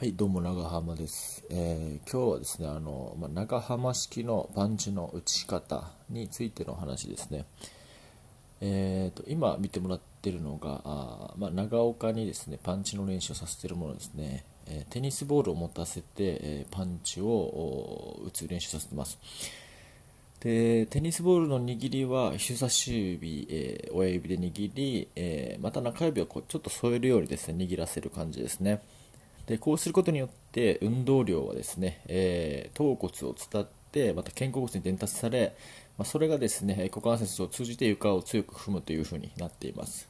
はいどうも長浜です、えー、今日はですねあの、まあ、長浜式のパンチの打ち方についての話ですねえーと、今見てもらってるのがあ、まあ、長岡にですねパンチの練習をさせてるものですね、えー、テニスボールを持たせて、えー、パンチを打つ練習させてますでテニスボールの握りは人差し指、え親指で握り、えまた中指をこうちょっと添えるようにですね握らせる感じですねでこうすることによって運動量はですね、えー、頭骨を伝ってまた肩甲骨に伝達され、まあ、それがですね股関節を通じて床を強く踏むというふうになっています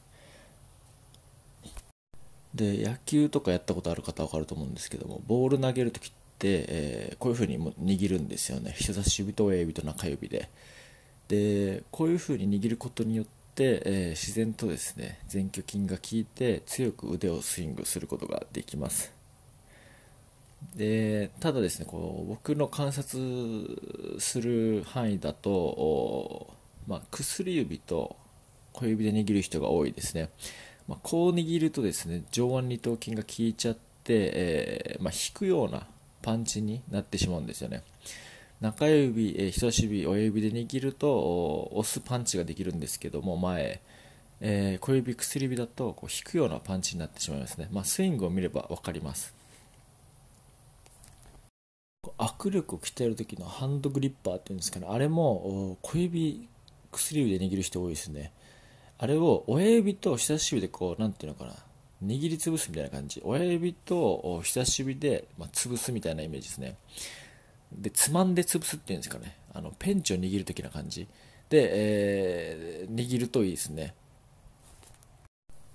で野球とかやったことある方は分かると思うんですけどもボール投げるときって、えー、こういうふうに握るんですよね人差し指と親指と中指ででこういうふうに握ることによって、えー、自然とですね前鋸筋が効いて強く腕をスイングすることができますでただですねこう僕の観察する範囲だと、まあ、薬指と小指で握る人が多いですね、まあ、こう握るとですね上腕二頭筋が効いちゃって、えー、まあ、引くようなパンチになってしまうんですよね中指、えー、人差し指親指で握ると押すパンチができるんですけども前えー、小指、薬指だとこう引くようなパンチになってしまいますね、まあ、スイングを見れば分かります握力を鍛える時のハンドグリッパーっていうんですかねあれも小指薬指で握る人多いですねあれを親指と人差し指でこう何ていうのかな握りつぶすみたいな感じ親指と人差し指で、まあ、潰すみたいなイメージですねでつまんで潰すっていうんですかねあのペンチを握る的な感じで、えー、握るといいですね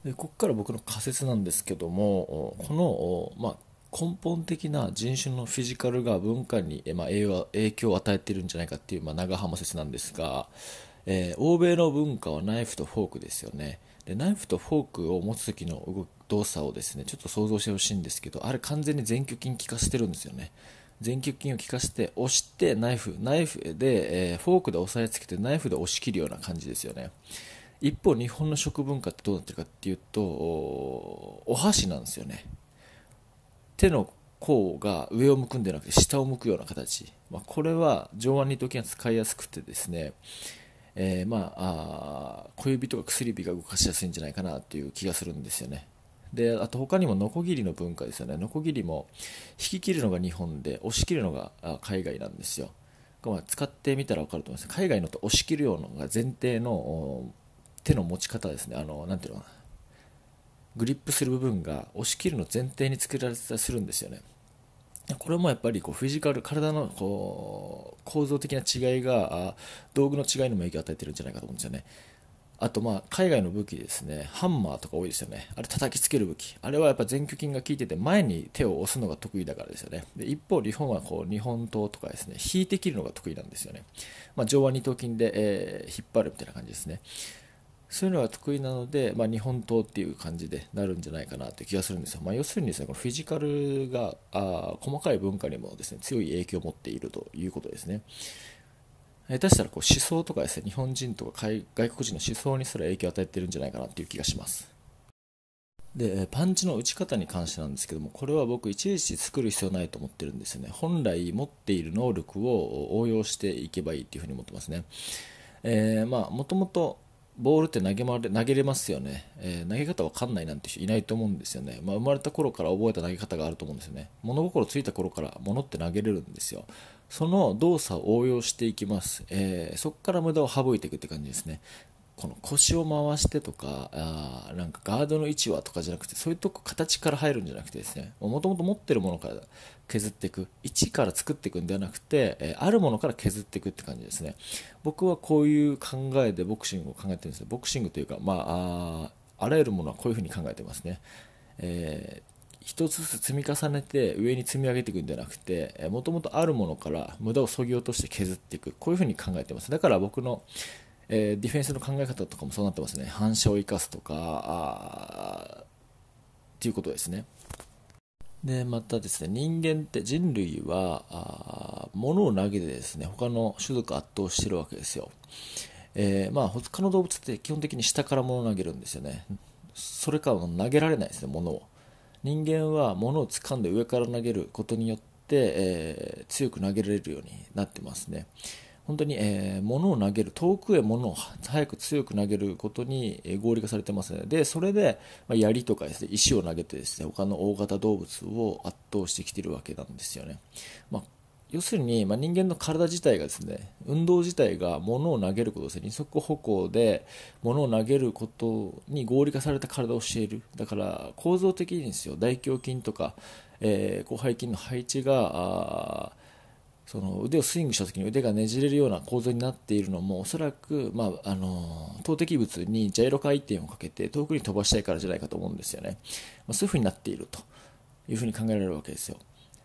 でここから僕の仮説なんですけどもこの、まあ、根本的な人種のフィジカルが文化に、まあ、影響を与えているんじゃないかっていう、まあ、長浜説なんですが、えー、欧米の文化はナイフとフォークですよねでナイフとフォークを持つ時の動作をですねちょっと想像してほしいんですけどあれ完全に前鋸筋効かせてるんですよね前鋸筋を効かせて押してナイフナイフで、えー、フォークで押さえつけてナイフで押し切るような感じですよね一方日本の食文化ってどうなってるかっていうとお箸なんですよね手の甲が上を向くんでなくて下を向くような形、まあ、これは上腕二頭筋が使いやすくてですね、えー、まあ小指とか薬指が動かしやすいんじゃないかなという気がするんですよねであと他にもノコギリの文化ですよねノコギリも引き切るのが日本で押し切るのが海外なんですよ、まあ、使ってみたら分かると思います海外のと押し切るようなのが前提の手の持ち方ですねあのなていうのかなグリップする部分が押し切るの前提に作られてたりするんですよね。これもやっぱりこうフィジカル、体のこう構造的な違いが道具の違いにも影響を与えてるんじゃないかと思うんですよね。あとまあ海外の武器ですね、ハンマーとか多いですよね。あれ叩きつける武器。あれはやっぱ前鋸筋が効いてて前に手を押すのが得意だからですよね。で一方、日本はこう日本刀とかですね、引いて切るのが得意なんですよね。まあ、上腕二頭筋で、えー、引っ張るみたいな感じですね。そういうのが得意なので、まあ、日本刀っていう感じでなるんじゃないかなって気がするんですよ。まあ、要するにですね、このフィジカルがあ細かい文化にもですね、強い影響を持っているということですね。下手したらこう思想とかですね、日本人とか外国人の思想にすら影響を与えてるんじゃないかなっていう気がします。でパンチの打ち方に関してなんですけどもこれは僕いちいち作る必要ないと思ってるんですよね本来持っている能力を応用していけばいいっていうふうに思ってますねえー、まあもともとボールって投げまれ投げれますよね、えー、投げ方わかんないなんて人いないと思うんですよね、まあ、生まれた頃から覚えた投げ方があると思うんですよね物心ついた頃から物って投げれるんですよその動作を応用していきます、えー、そこから無駄を省いていくって感じですねこの腰を回してとかあなんかガードの位置はとかじゃなくてそういうとこ形から入るんじゃなくてですねもともと持ってるものから削っていく1から作っていくんではなくて、えあるものから削っていくって感じですね僕はこういう考えでボクシングを考えてるんですボクシングというか、まあ、あらゆるものはこういうふうに考えてますね、えー一つずつ積み重ねて上に積み上げていくんじゃなくてもともとあるものから無駄をそぎ落として削っていくこういうふうに考えてますだから僕のえー、ディフェンスの考え方とかもそうなってますね、反射を生かすとか、っていうことですね。でまたですね人間って人類はあ物を投げてですね他の種族圧倒してるわけですよ、えー、まあ他の動物って基本的に下から物を投げるんですよねそれから投げられないですね物を人間は物を掴んで上から投げることによって、えー、強く投げられるようになってますね本当に、えー、物を投げる、遠くへ物を早く強く投げることに、え合理化されてますね。で、それで、まあ、槍とかですね、石を投げてですね、他の大型動物を圧倒してきてるわけなんですよね。まあ、要するに、まあ、人間の体自体がですね、運動自体が物を投げることですね、二足歩行で物を投げることに合理化された体をしている。だから、構造的にですよ、大胸筋とか、えー、広背筋の配置が、その腕をスイングした時に腕がねじれるような構造になっているのもおそらく、まあ、あの投擲物にジャイロ回転をかけて遠くに飛ばしたいからじゃないかと思うんですよね、まあ、そういうふうになっているというふうに考えられるわけですよ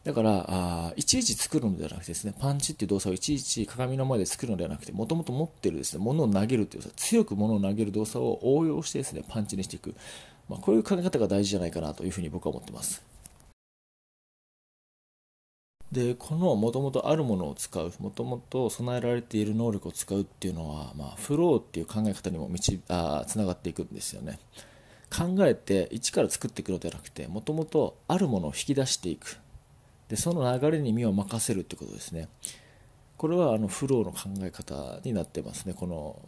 だからあいちいち作るのではなくてですねパンチっていう動作をいちいち鏡の前で作るのではなくてもともと持ってるですね物を投げるという強く物を投げる動作を応用してですねパンチにしていく、まあ、こういう考え方が大事じゃないかなというふうに僕は思ってますでこのもともとあるものを使うもともと備えられている能力を使うっていうのは、まあ、フローっていう考え方にもあつながっていくんですよね考えて一から作っていくのではなくてもともとあるものを引き出していくでその流れに身を任せるってことですねこれはあのフローの考え方になってますねこの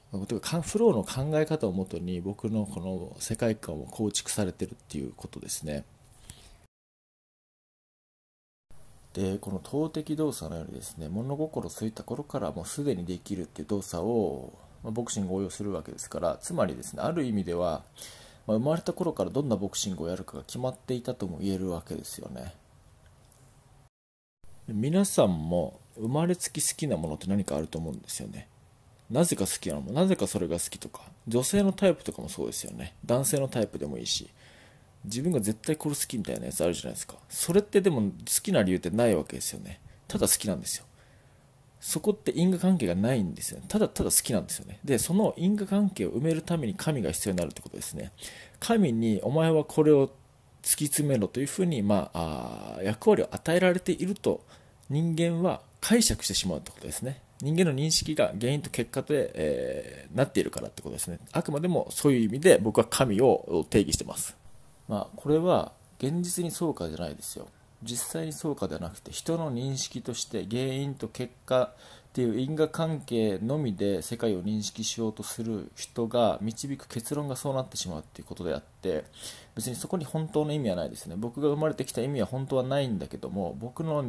フローの考え方をもとに僕のこの世界観を構築されてるっていうことですねでこの投擲動作のようにですね物心ついた頃からもうすでにできるっていう動作を、まボクシングを応用するわけですからつまりですねある意味では、まあ、生まれた頃からどんなボクシングをやるかが決まっていたとも言えるわけですよね皆さんも生まれつき好きなものって何かあると思うんですよねなぜか好きなのもなぜかそれが好きとか女性のタイプとかもそうですよね男性のタイプでもいいし自分が絶対これ好きみたいなやつあるじゃないですかそれってでも好きな理由ってないわけですよねただ好きなんですよそこって因果関係がないんですよねただただ好きなんですよねでその因果関係を埋めるために神が必要になるってことですね神にお前はこれを突き詰めろというふうに、まあ、あ役割を与えられていると人間は解釈してしまうってことですね人間の認識が原因と結果で、えー、なっているからってことですねあくまでもそういう意味で僕は神を定義してますまあ、これは現実にそうかじゃないですよ実際にそうかではなくて人の認識として原因と結果っていう因果関係のみで世界を認識しようとする人が導く結論がそうなってしまうっていうことであって別にそこに本当の意味はないですね僕が生まれてきた意味は本当はないんだけども僕の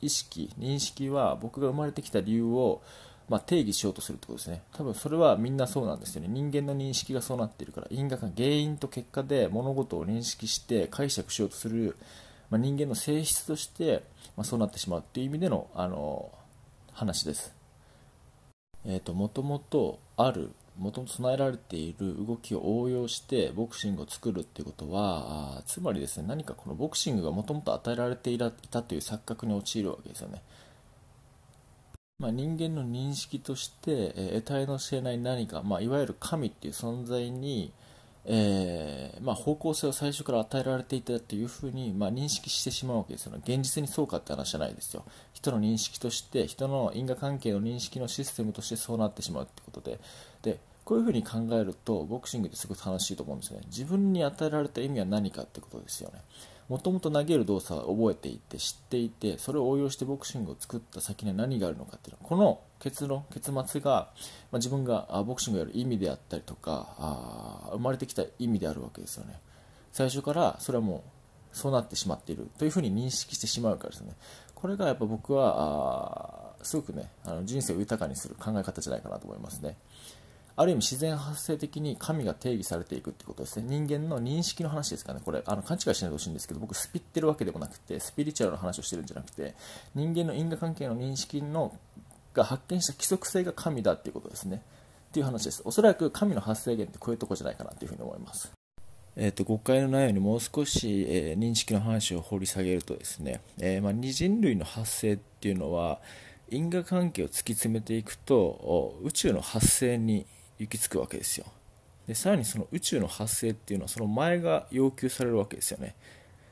意識認識は僕が生まれてきた理由をまあ、定義しようとするってことですね多分それはみんなそうなんですよね人間の認識がそうなってるから因果が原因と結果で物事を認識して解釈しようとする、まあ、人間の性質として、まあ、そうなってしまうっていう意味でのあの話ですえっ、ー、ともともとあるもともと備えられている動きを応用してボクシングを作るっていうことはつまりですね何かこのボクシングがもともと与えられていたという錯覚に陥るわけですよねまあ、人間の認識として、えー、得体の知れない何か、まあ、いわゆる神っていう存在に、えー、まあ、方向性を最初から与えられていたというふうに、まあ、認識してしまうわけですよね現実にそうかって話じゃないですよ人の認識として人の因果関係の認識のシステムとしてそうなってしまうってことででこういうふうに考えるとボクシングってすごく楽しいと思うんですよね自分に与えられた意味は何かってことですよねもともと投げる動作は覚えていて知っていてそれを応用してボクシングを作った先には何があるのかっていうのこの結論結末が、まあ、自分がボクシングをやる意味であったりとかあ生まれてきた意味であるわけですよね最初からそれはもうそうなってしまっているというふうに認識してしまうからですねこれがやっぱ僕はすごくねあの人生を豊かにする考え方じゃないかなと思いますね。ある意味自然発生的に神が定義されていくってことですね人間の認識の話ですかねこれあの勘違いしないでほしいんですけど僕スピってるわけでもなくてスピリチュアルの話をしてるんじゃなくて人間の因果関係の認識のが発見した規則性が神だっていうことですねっていう話ですおそらく神の発生源ってこういうとこじゃないかなっていうふうに思いますえと、と誤解のないようにもう少し、えー、認識の話を掘り下げるとですね、えー、まあ、二人類の発生っていうのは因果関係を突き詰めていくと宇宙の発生に行き着くわけですよでさらにその宇宙の発生っていうのはその前が要求されるわけですよね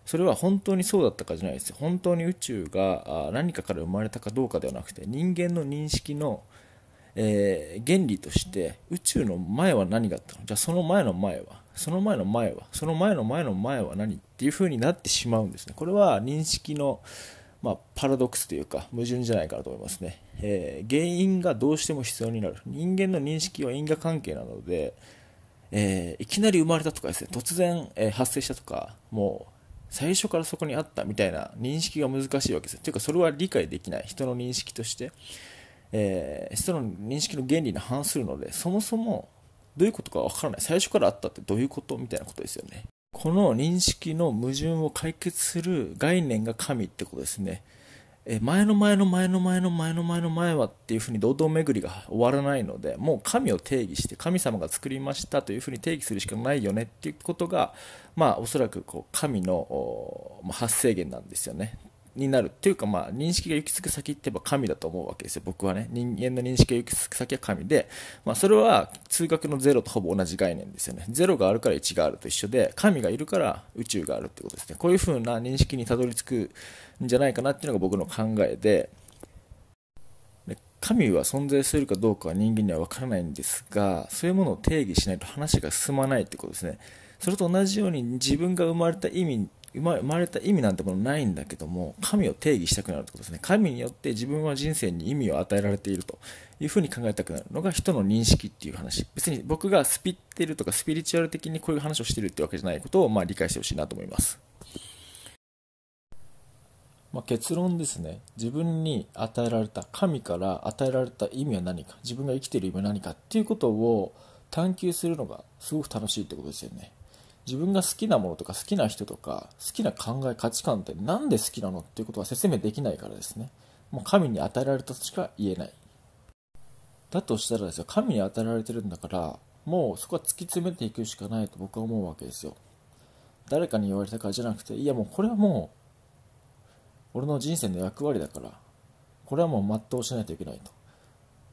それは本当にそうだったかじゃないですよ本当に宇宙が何かから生まれたかどうかではなくて人間の認識の、えー、原理として宇宙の前は何があったのじゃあその前の前はその前の前はその前の前の前は何っていう風になってしまうんですねこれは認識のまあ、パラドックスというか矛盾じゃないかなと思いますね、えー、原因がどうしても必要になる人間の認識は因果関係なので、えー、いきなり生まれたとかですね突然、えー、発生したとかもう最初からそこにあったみたいな認識が難しいわけですというかそれは理解できない人の認識として、え人の認識の原理に反するのでそもそもどういうことかわからない最初からあったってどういうことみたいなことですよねこの認識の矛盾を解決する概念が神ってことですね。え前の前の前の前の前の前の前はっていうふうに堂々巡りが終わらないのでもう神を定義して神様が作りましたというふうに定義するしかないよねっていうことがまあおそらくこう神の発生源なんですよね。になるっていうか、まあ、認識が行き着く先って言えば神だと思うわけですよ、僕はね。人間の認識が行き着く先は神で、まあ、それは通学のゼロとほぼ同じ概念ですよね。ゼロがあるから1があると一緒で、神がいるから宇宙があるってことですね。こういうふうな認識にたどり着くんじゃないかなっていうのが僕の考えで、神は存在するかどうかは人間には分からないんですが、そういうものを定義しないと話が進まないってことですね。それと同じように自分が生まれた意味生まれた意味なんてものないんだけども神を定義したくなるってことですね神によって自分は人生に意味を与えられているというふうに考えたくなるのが人の認識っていう話別に僕がスピってるとかスピリチュアル的にこういう話をしてるってわけじゃないことをまあ理解してほしいなと思います、まあ、結論ですね自分に与えられた神から与えられた意味は何か自分が生きている意味は何かっていうことを探求するのがすごく楽しいってことですよね自分が好きなものとか好きな人とか好きな考え価値観って何で好きなのっていうことは説明できないからですねもう神に与えられたとしか言えないだとしたらですよ神に与えられてるんだからもうそこは突き詰めていくしかないと僕は思うわけですよ誰かに言われたからじゃなくていやもうこれはもう俺の人生の役割だからこれはもう全うしないといけないと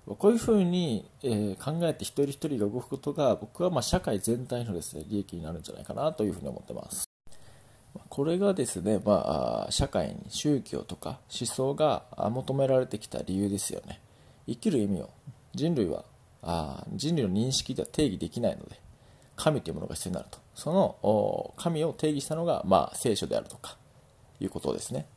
こういうふうに、え考えて一人一人が動くことが僕はま社会全体のですね利益になるんじゃないかなというふうに思ってます。これがですね、まあ、社会に宗教とか思想が求められてきた理由ですよね。生きる意味を人類はあ人類の認識では定義できないので神というものが必要になるとその神を定義したのが、まあ、聖書であるとかいうことですね。